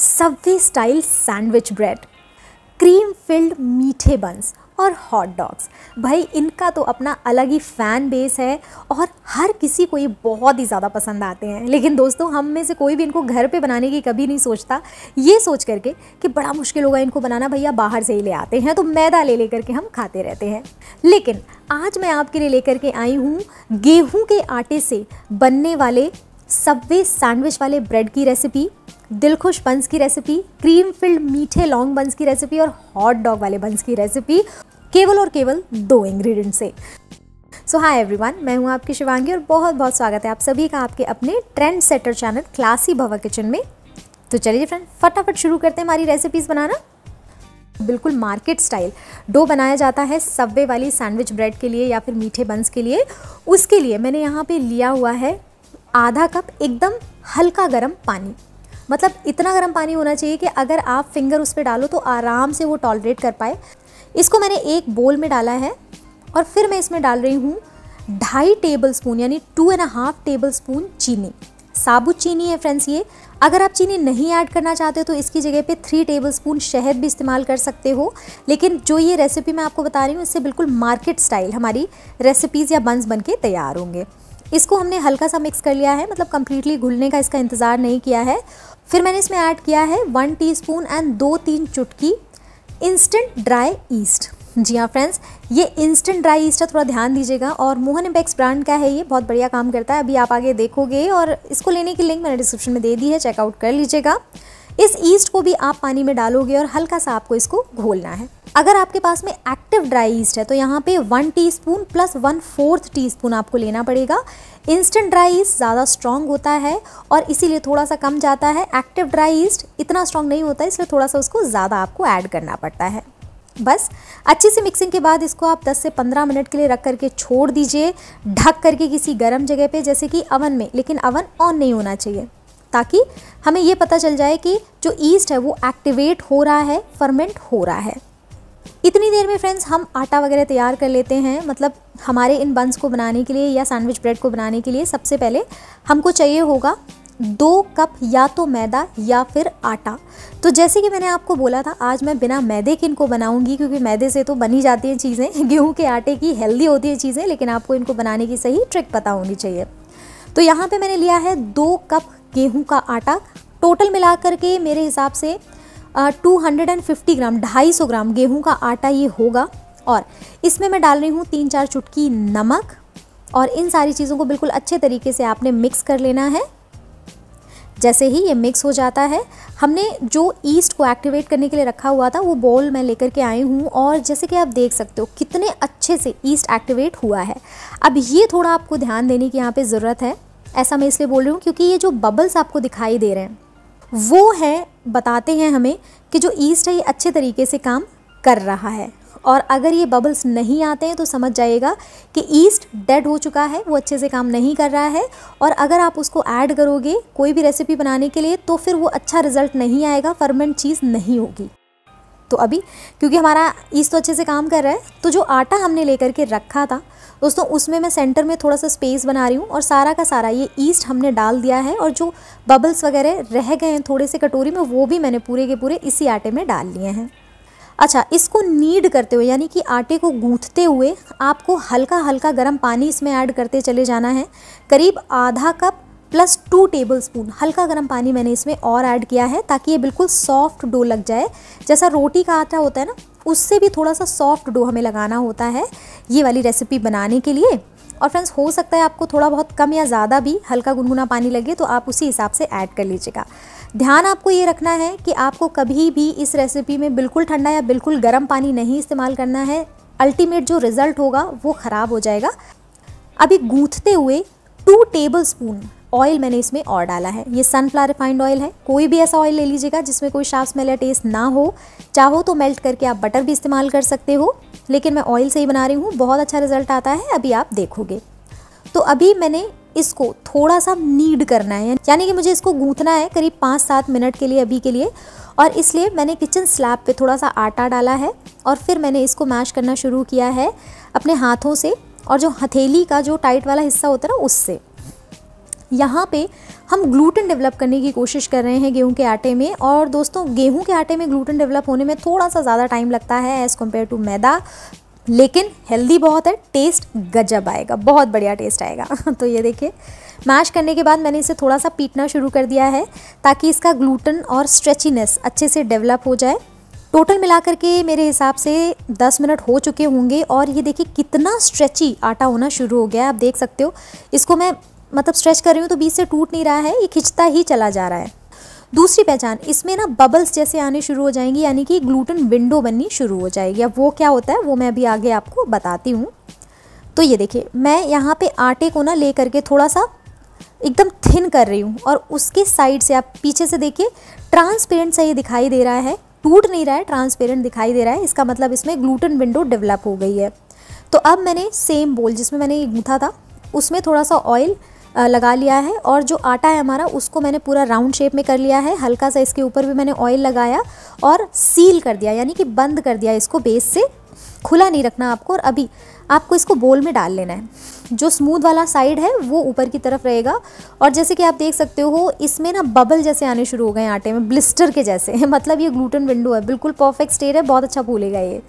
Subway style sandwich bread cream filled मीठे buns और hot dogs भाई इनका तो अपना अलग ही फ़ैन बेस है और हर किसी को ये बहुत ही ज़्यादा पसंद आते हैं लेकिन दोस्तों हम में से कोई भी इनको घर पे बनाने की कभी नहीं सोचता ये सोच करके कि बड़ा मुश्किल होगा इनको बनाना भैया बाहर से ही ले आते हैं तो मैदा ले लेकर के हम खाते रहते हैं लेकिन आज मैं आपके लिए लेकर के आई हूँ गेहूँ के आटे से बनने वाले सब्वे सैंडविच वाले ब्रेड की रेसिपी दिलखुश बंस की रेसिपी क्रीम फिल्ड मीठे लॉन्ग बंस की रेसिपी और हॉट डॉग वाले बंस की रेसिपी केवल और केवल दो इंग्रेडिएंट से सो हाय एवरीवन मैं हूं आपकी शिवांगी और बहुत बहुत स्वागत है आप सभी का आपके अपने trendsetter channel classy Bhava kitchen में तो चलिए फ्रेंड फटाफट शुरू करते हैं हमारी रेसिपीज़ बनाना बिल्कुल मार्केट स्टाइल डो बनाया जाता है सब्वे वाली सैंडविच ब्रेड के लिए या फिर मीठे बंस के लिए उसके लिए मैंने यहाँ पे लिया हुआ है आधा कप एकदम हल्का गर्म पानी मतलब इतना गर्म पानी होना चाहिए कि अगर आप फिंगर उस पर डालो तो आराम से वो टॉलरेट कर पाए इसको मैंने एक बोल में डाला है और फिर मैं इसमें डाल रही हूँ ढाई टेबल स्पून यानी two and half tablespoon चीनी साबुत चीनी है फ्रेंड्स ये अगर आप चीनी नहीं ऐड करना चाहते हो तो इसकी जगह पे थ्री टेबल स्पून शहद भी इस्तेमाल कर सकते हो लेकिन जो ये रेसिपी मैं आपको बता रही हूँ इससे बिल्कुल मार्केट स्टाइल हमारी रेसिपीज़ या बंस बन के तैयार होंगे इसको हमने हल्का सा मिक्स कर लिया है मतलब कम्प्लीटली घुलने का इसका इंतज़ार नहीं किया है फिर मैंने इसमें ऐड किया है वन टी एंड दो तीन चुटकी इंस्टेंट ड्राई ईस्ट जी हाँ फ्रेंड्स ये इंस्टेंट ड्राई ईस्ट है थोड़ा ध्यान दीजिएगा और मोहन इम्पेक्स ब्रांड का है ये बहुत बढ़िया काम करता है अभी आप आगे देखोगे और इसको लेने की लिंक मैंने डिस्क्रिप्शन में दे दी है चेकआउट कर लीजिएगा इस ईस्ट को भी आप पानी में डालोगे और हल्का सा आपको इसको घोलना है अगर आपके पास में एक्टिव ड्राई ईस्ट है तो यहाँ पे one teaspoon plus one fourth teaspoon आपको लेना पड़ेगा इंस्टेंट ड्राई ईस्ट ज़्यादा स्ट्रॉन्ग होता है और इसीलिए थोड़ा सा कम जाता है एक्टिव ड्राई ईस्ट इतना स्ट्रॉन्ग नहीं होता इसलिए थोड़ा सा उसको ज़्यादा आपको ऐड करना पड़ता है बस अच्छे से मिक्सिंग के बाद इसको आप 10 से 15 मिनट के लिए रख करके छोड़ दीजिए ढक करके किसी गर्म जगह पे जैसे कि अवन में लेकिन अवन ऑन नहीं होना चाहिए ताकि हमें ये पता चल जाए कि जो ईस्ट है वो एक्टिवेट हो रहा है फर्मेंट हो रहा है इतनी देर में फ्रेंड्स हम आटा वगैरह तैयार कर लेते हैं मतलब हमारे इन बंस को बनाने के लिए या सैंडविच ब्रेड को बनाने के लिए सबसे पहले हमको चाहिए होगा दो कप या तो मैदा या फिर आटा तो जैसे कि मैंने आपको बोला था आज मैं बिना मैदे के इनको बनाऊंगी क्योंकि मैदे से तो बनी जाती हैं चीज़ें गेहूं के आटे की हेल्दी होती हैं चीज़ें लेकिन आपको इनको बनाने की सही ट्रिक पता होनी चाहिए तो यहाँ पे मैंने लिया है दो कप गेहूं का आटा टोटल मिला करके मेरे हिसाब से two hundred and fifty gram ढाई सौ ग्राम गेहूं का आटा ये होगा और इसमें मैं डाल रही हूँ तीन चार चुटकी नमक और इन सारी चीज़ों को बिल्कुल अच्छे तरीके से आपने मिक्स कर लेना है जैसे ही ये मिक्स हो जाता है हमने जो ईस्ट को एक्टिवेट करने के लिए रखा हुआ था वो बॉल मैं लेकर के आई हूँ और जैसे कि आप देख सकते हो कितने अच्छे से ईस्ट एक्टिवेट हुआ है अब ये थोड़ा आपको ध्यान देने की यहाँ पे ज़रूरत है ऐसा मैं इसलिए बोल रही हूँ क्योंकि ये जो बबल्स आपको दिखाई दे रहे हैं वो है बताते हैं हमें कि जो ईस्ट है ये अच्छे तरीके से काम कर रहा है और अगर ये बबल्स नहीं आते हैं तो समझ जाइएगा कि ईस्ट डेड हो चुका है वो अच्छे से काम नहीं कर रहा है और अगर आप उसको ऐड करोगे कोई भी रेसिपी बनाने के लिए तो फिर वो अच्छा रिजल्ट नहीं आएगा फर्मेंट चीज़ नहीं होगी तो अभी क्योंकि हमारा ईस्ट तो अच्छे से काम कर रहा है तो जो आटा हमने लेकर के रखा था दोस्तों उसमें मैं सेंटर में थोड़ा सा स्पेस बना रही हूँ और सारा का सारा ये ईस्ट हमने डाल दिया है और जो बबल्स वगैरह रह गए हैं थोड़े से कटोरी में वो भी मैंने पूरे के पूरे इसी आटे में डाल लिए हैं अच्छा इसको नीड करते हुए यानी कि आटे को गूंथते हुए आपको हल्का हल्का गर्म पानी इसमें ऐड करते चले जाना है करीब आधा cup plus two tablespoon हल्का गर्म पानी मैंने इसमें और ऐड किया है ताकि ये बिल्कुल सॉफ्ट डो लग जाए जैसा रोटी का आटा होता है ना उससे भी थोड़ा सा सॉफ्ट डो हमें लगाना होता है ये वाली रेसिपी बनाने के लिए और फ्रेंड्स हो सकता है आपको थोड़ा बहुत कम या ज़्यादा भी हल्का गुनगुना पानी लगे तो आप उसी हिसाब से ऐड कर लीजिएगा ध्यान आपको ये रखना है कि आपको कभी भी इस रेसिपी में बिल्कुल ठंडा या बिल्कुल गर्म पानी नहीं इस्तेमाल करना है अल्टीमेट जो रिज़ल्ट होगा वो ख़राब हो जाएगा अभी गूँथते हुए टू टेबल स्पून ऑयल मैंने इसमें और डाला है ये सनफ्लावर रिफाइंड ऑयल है कोई भी ऐसा ऑयल ले लीजिएगा जिसमें कोई शार्प स्मेल या टेस्ट ना हो चाहो तो मेल्ट करके आप बटर भी इस्तेमाल कर सकते हो लेकिन मैं ऑयल से ही बना रही हूँ बहुत अच्छा रिजल्ट आता है अभी आप देखोगे तो अभी मैंने इसको थोड़ा सा नीड करना है यानी कि मुझे इसको गूँथना है करीब पाँच सात मिनट के लिए अभी के लिए और इसलिए मैंने किचन स्लैब पे थोड़ा सा आटा डाला है और फिर मैंने इसको मैश करना शुरू किया है अपने हाथों से और जो हथेली का जो टाइट वाला हिस्सा होता है ना उससे यहाँ पे हम ग्लूटन डेवलप करने की कोशिश कर रहे हैं गेहूं के आटे में और दोस्तों गेहूं के आटे में ग्लूटन डेवलप होने में थोड़ा सा ज़्यादा टाइम लगता है एज़ कम्पेयर टू मैदा लेकिन हेल्दी बहुत है टेस्ट गजब आएगा बहुत बढ़िया टेस्ट आएगा तो ये देखिए मैश करने के बाद मैंने इसे थोड़ा सा पीटना शुरू कर दिया है ताकि इसका ग्लूटन और स्ट्रेचिनेस अच्छे से डेवलप हो जाए टोटल मिलाकर के मेरे हिसाब से 10 मिनट हो चुके होंगे और ये देखिए कितना स्ट्रेची आटा होना शुरू हो गया है आप देख सकते हो इसको मैं मतलब स्ट्रेच कर रही हूँ तो बीच से टूट नहीं रहा है ये खिंचता ही चला जा रहा है दूसरी पहचान इसमें ना बबल्स जैसे आने शुरू हो जाएंगी यानी कि ग्लूटन विंडो बननी शुरू हो जाएगी अब वो क्या होता है वो मैं अभी आगे आपको बताती हूँ तो ये देखिए मैं यहाँ पे आटे को ना ले करके थोड़ा सा एकदम थिन कर रही हूँ और उसके साइड से आप पीछे से देखिए ट्रांसपेरेंट सा ये दिखाई दे रहा है टूट नहीं रहा है ट्रांसपेरेंट दिखाई दे रहा है इसका मतलब इसमें ग्लूटन विंडो डेवलप हो गई है तो अब मैंने सेम बोल जिसमें मैंने ये गूँथा था उसमें थोड़ा सा ऑयल लगा लिया है और जो आटा है हमारा उसको मैंने पूरा राउंड शेप में कर लिया है हल्का सा इसके ऊपर भी मैंने ऑयल लगाया और सील कर दिया यानी कि बंद कर दिया इसको बेस से खुला नहीं रखना आपको और अभी आपको इसको बोल में डाल लेना है जो स्मूथ वाला साइड है वो ऊपर की तरफ रहेगा और जैसे कि आप देख सकते हो इसमें ना बबल जैसे आने शुरू हो गए आटे में ब्लिस्टर के जैसे मतलब ये ग्लूटन विंडो है बिल्कुल परफेक्ट स्टेट है बहुत अच्छा फूलेगा ये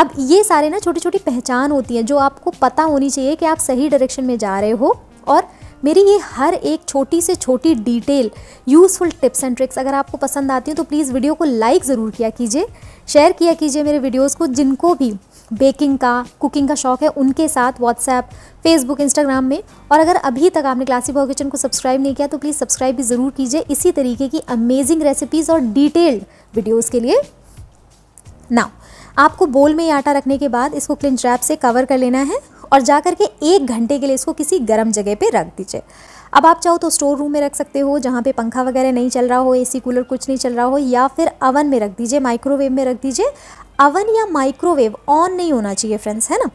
अब ये सारे ना छोटी छोटी पहचान होती हैं जो आपको पता होनी चाहिए कि आप सही डायरेक्शन में जा रहे हो और मेरी ये हर एक छोटी से छोटी detail useful tips and tricks अगर आपको पसंद आती हैं तो प्लीज़ वीडियो को लाइक ज़रूर किया कीजिए शेयर किया कीजिए मेरे वीडियोज़ को जिनको भी बेकिंग का कुकिंग का शौक़ है उनके साथ व्हाट्सएप फेसबुक इंस्टाग्राम में और अगर अभी तक आपने क्लासी बॉय किचन को सब्सक्राइब नहीं किया तो प्लीज़ सब्सक्राइब भी ज़रूर कीजिए इसी तरीके की अमेजिंग रेसिपीज़ और डिटेल्ड वीडियोज़ के लिए नाउ आपको बोल में ये आटा रखने के बाद इसको क्लिन ट्रैप से कवर कर लेना है और जा करके एक घंटे के लिए इसको किसी गर्म जगह पर रख दीजिए अब आप चाहो तो स्टोर रूम में रख सकते हो जहाँ पे पंखा वगैरह नहीं चल रहा हो एसी कूलर कुछ नहीं चल रहा हो या फिर अवन में रख दीजिए माइक्रोवेव में रख दीजिए अवन या माइक्रोवेव ऑन नहीं होना चाहिए फ्रेंड्स है ना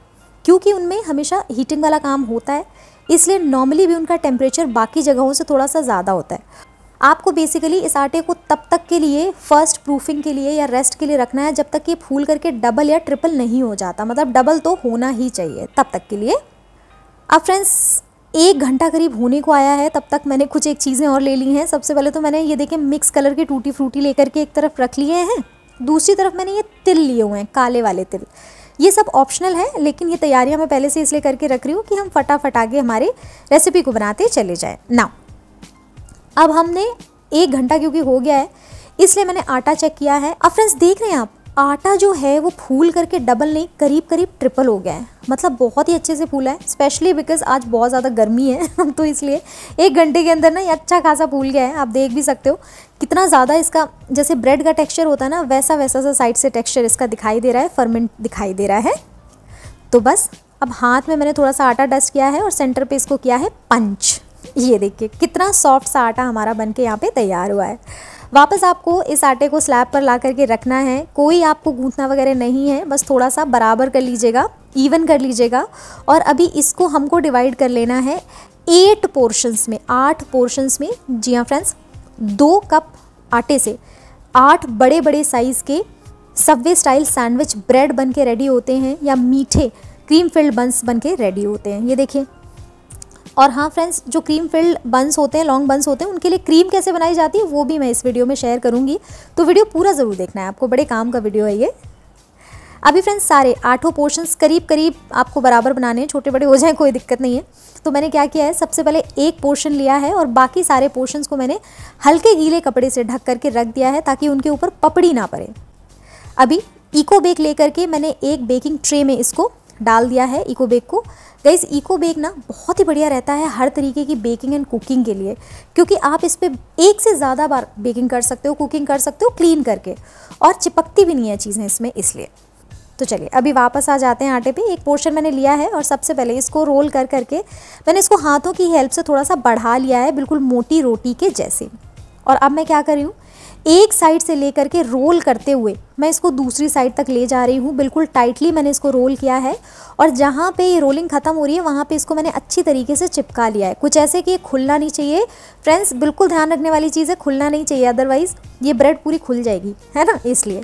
क्योंकि उनमें हमेशा हीटिंग वाला काम होता है इसलिए नॉर्मली भी उनका टेम्परेचर बाकी जगहों से थोड़ा सा ज़्यादा होता है आपको बेसिकली इस आटे को तब तक के लिए फर्स्ट प्रूफिंग के लिए या रेस्ट के लिए रखना है जब तक ये फूल करके डबल या ट्रिपल नहीं हो जाता मतलब डबल तो होना ही चाहिए तब तक के लिए अब फ्रेंड्स एक घंटा करीब होने को आया है तब तक मैंने कुछ एक चीज़ें और ले ली हैं सबसे पहले तो मैंने ये देखें मिक्स कलर के टूटी फ्रूटी लेकर के एक तरफ रख लिए हैं दूसरी तरफ मैंने ये तिल लिए हुए हैं काले वाले तिल ये सब ऑप्शनल है लेकिन ये तैयारियां मैं पहले से इसलिए करके रख रही हूँ कि हम फटाफट आगे हमारे रेसिपी को बनाते चले जाएँ नाउ अब हमने एक घंटा क्योंकि हो गया है इसलिए मैंने आटा चेक किया है अब फ्रेंड्स देख रहे हैं आप आटा जो है वो फूल करके डबल नहीं करीब करीब ट्रिपल हो गया है मतलब बहुत ही अच्छे से फूला है स्पेशली बिकॉज आज बहुत ज़्यादा गर्मी है तो इसलिए एक घंटे के अंदर ना ये अच्छा खासा फूल गया है आप देख भी सकते हो कितना ज़्यादा इसका जैसे ब्रेड का टेक्सचर होता है ना वैसा वैसा सा साइड से टेक्स्चर इसका दिखाई दे रहा है फर्मेंट दिखाई दे रहा है तो बस अब हाथ में मैंने थोड़ा सा आटा डस्ट किया है और सेंटर पे इसको किया है पंच ये देखिए कितना सॉफ्ट सा आटा हमारा बन के यहाँ पर तैयार हुआ है वापस आपको इस आटे को स्लैब पर ला करके रखना है कोई आपको गूंथना वगैरह नहीं है बस थोड़ा सा बराबर कर लीजिएगा इवन कर लीजिएगा और अभी इसको हमको डिवाइड कर लेना है एट पोर्शंस में आठ पोर्शंस में जी हाँ फ्रेंड्स दो कप आटे से आठ बड़े बड़े साइज़ के सब्वे स्टाइल सैंडविच ब्रेड बन के रेडी होते हैं या मीठे क्रीम फिल्ड बंस बन के रेडी होते हैं ये देखिए और हाँ फ्रेंड्स जो क्रीम फिल्ड बंस होते हैं लॉन्ग बंस होते हैं उनके लिए क्रीम कैसे बनाई जाती है वो भी मैं इस वीडियो में शेयर करूँगी तो वीडियो पूरा ज़रूर देखना है आपको बड़े काम का वीडियो है ये अभी फ्रेंड्स सारे आठों पोर्शंस करीब करीब आपको बराबर बनाने हैं छोटे बड़े हो जाएं कोई दिक्कत नहीं है तो मैंने क्या किया है सबसे पहले एक पोर्शन लिया है और बाकी सारे पोर्शंस को मैंने हल्के गीले कपड़े से ढक करके रख दिया है ताकि उनके ऊपर पपड़ी ना पड़े अभी इको बेक लेकर के मैंने एक बेकिंग ट्रे में इसको डाल दिया है इको बेक को गाइस इको बेक ना बहुत ही बढ़िया रहता है हर तरीके की बेकिंग एंड कुकिंग के लिए क्योंकि आप इस पर एक से ज़्यादा बार बेकिंग कर सकते हो कुकिंग कर सकते हो क्लीन करके और चिपकती भी नहीं है चीज़ें इसमें इसलिए तो चलिए अभी वापस आ जाते हैं आटे पे एक पोर्शन मैंने लिया है और सबसे पहले इसको रोल कर करके मैंने इसको हाथों की हेल्प से थोड़ा सा बढ़ा लिया है बिल्कुल मोटी रोटी के जैसे और अब मैं क्या कर रही हूँ एक साइड से लेकर के रोल करते हुए मैं इसको दूसरी साइड तक ले जा रही हूँ बिल्कुल टाइटली मैंने इसको रोल किया है और जहाँ पे ये रोलिंग ख़त्म हो रही है वहाँ पे इसको मैंने अच्छी तरीके से चिपका लिया है कुछ ऐसे कि ये खुलना नहीं चाहिए फ्रेंड्स बिल्कुल ध्यान रखने वाली चीज़ है खुलना नहीं चाहिए अदरवाइज़ ये ब्रेड पूरी खुल जाएगी है ना इसलिए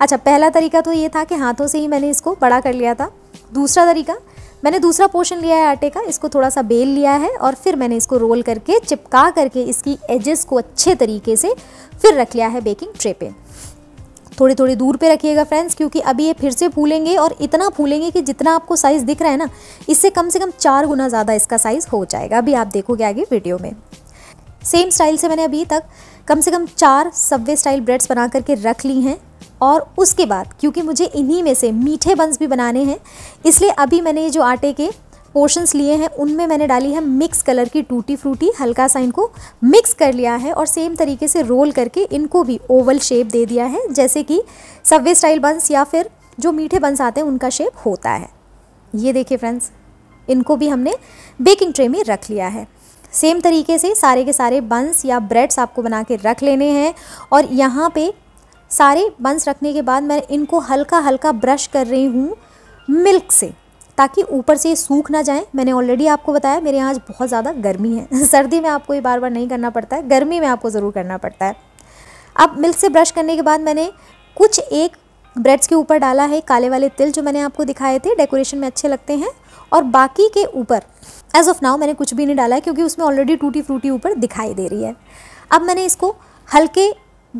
अच्छा पहला तरीका तो ये था कि हाथों से ही मैंने इसको बड़ा कर लिया था दूसरा तरीका मैंने दूसरा पोर्शन लिया है आटे का इसको थोड़ा सा बेल लिया है और फिर मैंने इसको रोल करके चिपका करके इसकी एजेस को अच्छे तरीके से फिर रख लिया है बेकिंग ट्रे पे थोड़ी थोड़ी दूर पे रखिएगा फ्रेंड्स क्योंकि अभी ये फिर से फूलेंगे और इतना फूलेंगे कि जितना आपको साइज़ दिख रहा है ना इससे कम से कम चार गुना ज़्यादा इसका साइज़ हो जाएगा अभी आप देखोगे आगे वीडियो में सेम स्टाइल से मैंने अभी तक कम से कम चार सब्वे स्टाइल ब्रेड्स बना करके रख ली हैं और उसके बाद क्योंकि मुझे इन्हीं में से मीठे बंस भी बनाने हैं इसलिए अभी मैंने ये जो आटे के पोर्शंस लिए हैं उनमें मैंने डाली है मिक्स कलर की टूटी फ्रूटी हल्का सा इनको मिक्स कर लिया है और सेम तरीके से रोल करके इनको भी ओवल शेप दे दिया है जैसे कि सब्वे स्टाइल बंस या फिर जो मीठे बंस आते हैं उनका शेप होता है ये देखिए फ्रेंड्स इनको भी हमने बेकिंग ट्रे में रख लिया है सेम तरीके से सारे के सारे बंस या ब्रेड्स आपको बना के रख लेने हैं और यहाँ पे सारे बंस रखने के बाद मैं इनको हल्का हल्का ब्रश कर रही हूँ मिल्क से ताकि ऊपर से सूख ना जाए मैंने ऑलरेडी आपको बताया मेरे यहाँ आज बहुत ज़्यादा गर्मी है सर्दी में आपको ये बार बार नहीं करना पड़ता है गर्मी में आपको ज़रूर करना पड़ता है अब मिल्क से ब्रश करने के बाद मैंने कुछ एक ब्रेड्स के ऊपर डाला है काले वाले तिल जो मैंने आपको दिखाए थे डेकोरेशन में अच्छे लगते हैं और बाकी के ऊपर एज ऑफ नाउ मैंने कुछ भी नहीं डाला है क्योंकि उसमें ऑलरेडी टूटी फ्रूटी ऊपर दिखाई दे रही है अब मैंने इसको हल्के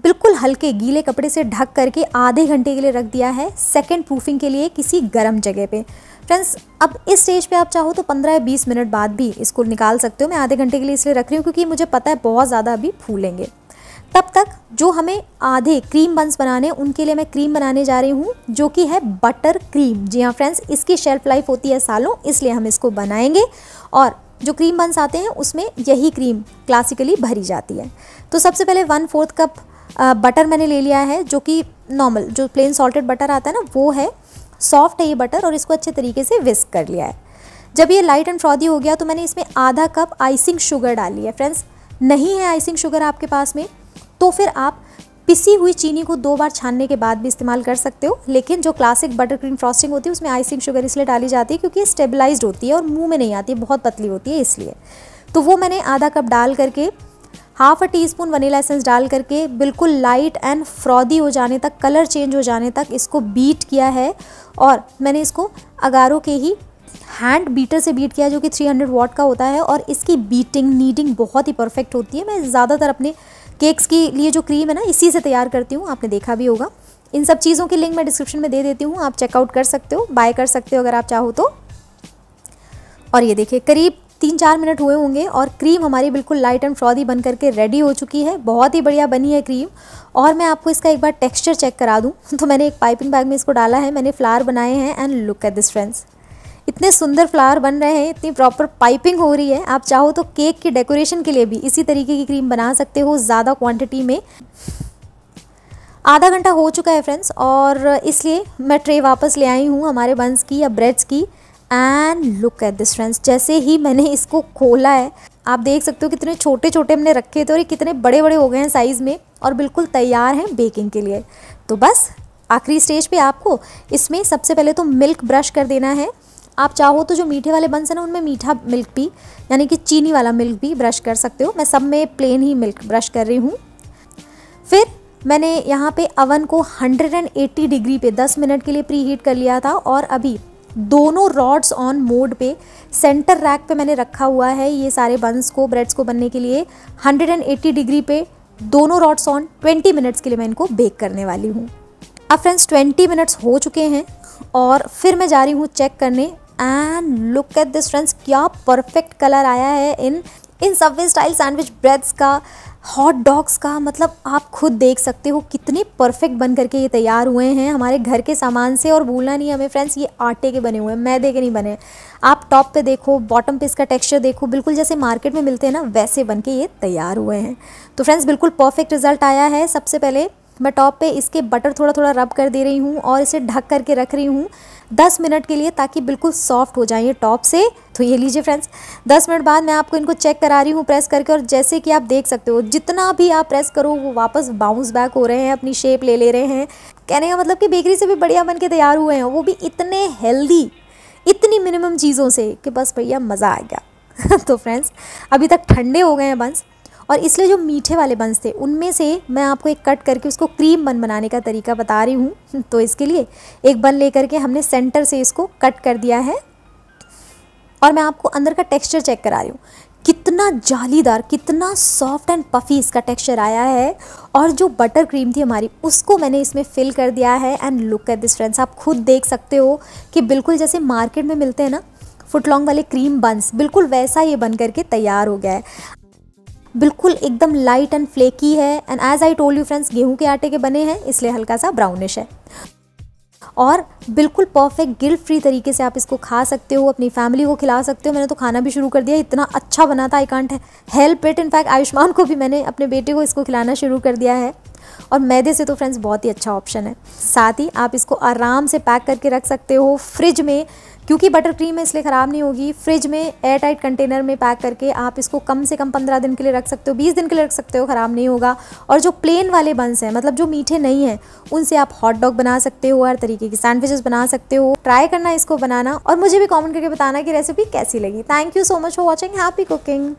बिल्कुल हल्के गीले कपड़े से ढक करके आधे घंटे के लिए रख दिया है सेकेंड प्रूफिंग के लिए किसी गर्म जगह पे फ्रेंड्स अब इस स्टेज पे आप चाहो तो 15 या 20 मिनट बाद भी इसको निकाल सकते हो मैं आधे घंटे के लिए इसलिए रख रही हूँ क्योंकि मुझे पता है बहुत ज़्यादा अभी फूलेंगे तब तक जो हमें आधे क्रीम बंस बनाने उनके लिए मैं क्रीम बनाने जा रही हूँ जो कि है बटर क्रीम जी हाँ फ्रेंड्स इसकी शेल्फ लाइफ होती है सालों इसलिए हम इसको बनाएंगे और जो क्रीम बंस आते हैं उसमें यही क्रीम क्लासिकली भरी जाती है तो सबसे पहले वन फोर्थ कप बटर मैंने ले लिया है जो कि नॉर्मल जो प्लेन सॉल्टेड बटर आता है ना वो है सॉफ्ट है ये बटर और इसको अच्छे तरीके से विस्क कर लिया है जब ये लाइट एंड फ्रॉदी हो गया तो मैंने इसमें आधा कप आइसिंग शुगर डाली है फ्रेंड्स नहीं है आइसिंग शुगर आपके पास में तो फिर आप पिसी हुई चीनी को दो बार छानने के बाद भी इस्तेमाल कर सकते हो लेकिन जो क्लासिक बटर क्रीम फ्रॉस्टिंग होती है उसमें आइसिंग शुगर इसलिए डाली जाती है क्योंकि ये स्टेबलाइज्ड होती है और मुंह में नहीं आती बहुत पतली होती है इसलिए तो वो मैंने आधा कप डाल करके half a teaspoon vanilla essence डाल करके बिल्कुल लाइट एंड फ्रॉदी हो जाने तक कलर चेंज हो जाने तक इसको बीट किया है और मैंने इसको अगारों के ही हैंड बीटर से बीट किया जो कि 300 वॉट का होता है और इसकी बीटिंग नीडिंग बहुत ही परफेक्ट होती है मैं ज़्यादातर अपने केक्स के लिए जो क्रीम है ना इसी से तैयार करती हूँ आपने देखा भी होगा इन सब चीज़ों की लिंक मैं डिस्क्रिप्शन में दे देती हूँ आप चेकआउट कर सकते हो बाय कर सकते हो अगर आप चाहो तो और ये देखिए करीब तीन चार मिनट हुए होंगे और क्रीम हमारी बिल्कुल लाइट एंड फ्रॉदी बन करके रेडी हो चुकी है बहुत ही बढ़िया बनी है क्रीम और मैं आपको इसका एक बार टेक्सचर चेक करा दूँ तो मैंने एक पाइपिंग बैग में इसको डाला है मैंने फ्लावर बनाए हैं and look at this friends इतने सुंदर फ्लावर बन रहे हैं इतनी प्रॉपर पाइपिंग हो रही है आप चाहो तो केक की डेकोरेशन के लिए भी इसी तरीके की क्रीम बना सकते हो ज़्यादा क्वांटिटी में आधा घंटा हो चुका है फ्रेंड्स और इसलिए मैं ट्रे वापस ले आई हूँ हमारे बंस की या ब्रेड्स की and look at this friends जैसे ही मैंने इसको खोला है आप देख सकते हो कितने छोटे छोटे हमने रखे थे और ये कितने बड़े बड़े हो गए हैं साइज़ में और बिल्कुल तैयार हैं बेकिंग के लिए तो बस आखिरी स्टेज पे आपको इसमें सबसे पहले तो मिल्क ब्रश कर देना है आप चाहो तो जो मीठे वाले बंस हैं ना उनमें मीठा मिल्क भी यानी कि चीनी वाला मिल्क भी ब्रश कर सकते हो मैं सब में प्लेन ही मिल्क ब्रश कर रही हूँ फिर मैंने यहाँ पे अवन को 180 डिग्री पे 10 मिनट के लिए प्री हीट कर लिया था और अभी दोनों रॉड्स ऑन मोड पे सेंटर रैक पे मैंने रखा हुआ है ये सारे बंस को ब्रेड्स को बनने के लिए 180 डिग्री पे दोनों रॉड्स ऑन 20 मिनट्स के लिए मैं इनको बेक करने वाली हूँ अब फ्रेंड्स 20 मिनट्स हो चुके हैं और फिर मैं जा रही हूँ चेक करने and look at this friends क्या परफेक्ट कलर आया है इन इन सबवे स्टाइल सैंडविच ब्रेड्स का हॉट डॉग्स का मतलब आप खुद देख सकते हो कितने परफेक्ट बन करके ये तैयार हुए हैं हमारे घर के सामान से और भूलना नहीं हमें फ्रेंड्स ये आटे के बने हुए हैं मैदे के नहीं बने आप टॉप पे देखो बॉटम पे इसका टेक्सचर देखो बिल्कुल जैसे मार्केट में मिलते हैं ना वैसे बन के ये तैयार हुए हैं तो फ्रेंड्स बिल्कुल परफेक्ट रिजल्ट आया है सबसे पहले मैं टॉप पे इसके बटर थोड़ा थोड़ा रब कर दे रही हूँ और इसे ढक करके रख रही हूँ दस मिनट के लिए ताकि बिल्कुल सॉफ्ट हो जाए ये टॉप से तो ये लीजिए फ्रेंड्स दस मिनट बाद मैं आपको इनको चेक करा रही हूँ प्रेस करके और जैसे कि आप देख सकते हो जितना भी आप प्रेस करो वो वापस बाउंस बैक हो रहे हैं अपनी शेप ले ले रहे हैं कहने का मतलब कि बेकरी से भी बढ़िया बन के तैयार हुए हैं वो भी इतने हेल्दी इतनी मिनिमम चीज़ों से कि बस भैया मज़ा आ गया तो फ्रेंड्स अभी तक ठंडे हो गए हैं बंस और इसलिए जो मीठे वाले बंस थे उनमें से मैं आपको एक कट करके उसको क्रीम बन बनाने का तरीका बता रही हूँ तो इसके लिए एक बन ले करके हमने सेंटर से इसको कट कर दिया है और मैं आपको अंदर का टेक्सचर चेक करा रही हूँ कितना जालीदार कितना सॉफ्ट एंड पफी इसका टेक्सचर आया है और जो बटर क्रीम थी हमारी उसको मैंने इसमें फिल कर दिया है and look at this friends आप खुद देख सकते हो कि बिल्कुल जैसे मार्केट में मिलते हैं ना फुटलॉन्ग वाले क्रीम बंस बिल्कुल वैसा ये बन करके तैयार हो गया है बिल्कुल एकदम लाइट एंड फ्लेकी है and as I told you friends गेहूं के आटे के बने हैं इसलिए हल्का सा ब्राउनिश है और बिल्कुल परफेक्ट गिल्ट फ्री तरीके से आप इसको खा सकते हो अपनी फैमिली को खिला सकते हो मैंने तो खाना भी शुरू कर दिया इतना अच्छा बना था I can't help it in fact Ayushman को भी मैंने अपने बेटे को इसको खिलाना शुरू कर दिया है और मैदे से तो फ्रेंड्स बहुत ही अच्छा ऑप्शन है साथ ही आप इसको आराम से पैक करके रख सकते हो फ्रिज में क्योंकि बटर क्रीम है इसलिए ख़राब नहीं होगी फ्रिज में एयर टाइट कंटेनर में पैक करके आप इसको कम से कम 15 दिन के लिए रख सकते हो 20 दिन के लिए रख सकते हो ख़राब नहीं होगा और जो प्लेन वाले बंस हैं मतलब जो मीठे नहीं हैं उनसे आप हॉट डॉग बना सकते हो हर तरीके की सैंडविचेस बना सकते हो ट्राई करना इसको बनाना और मुझे भी कॉमेंट करके बताना कि रेसिपी कैसी लगी thank you so much for watching happy cooking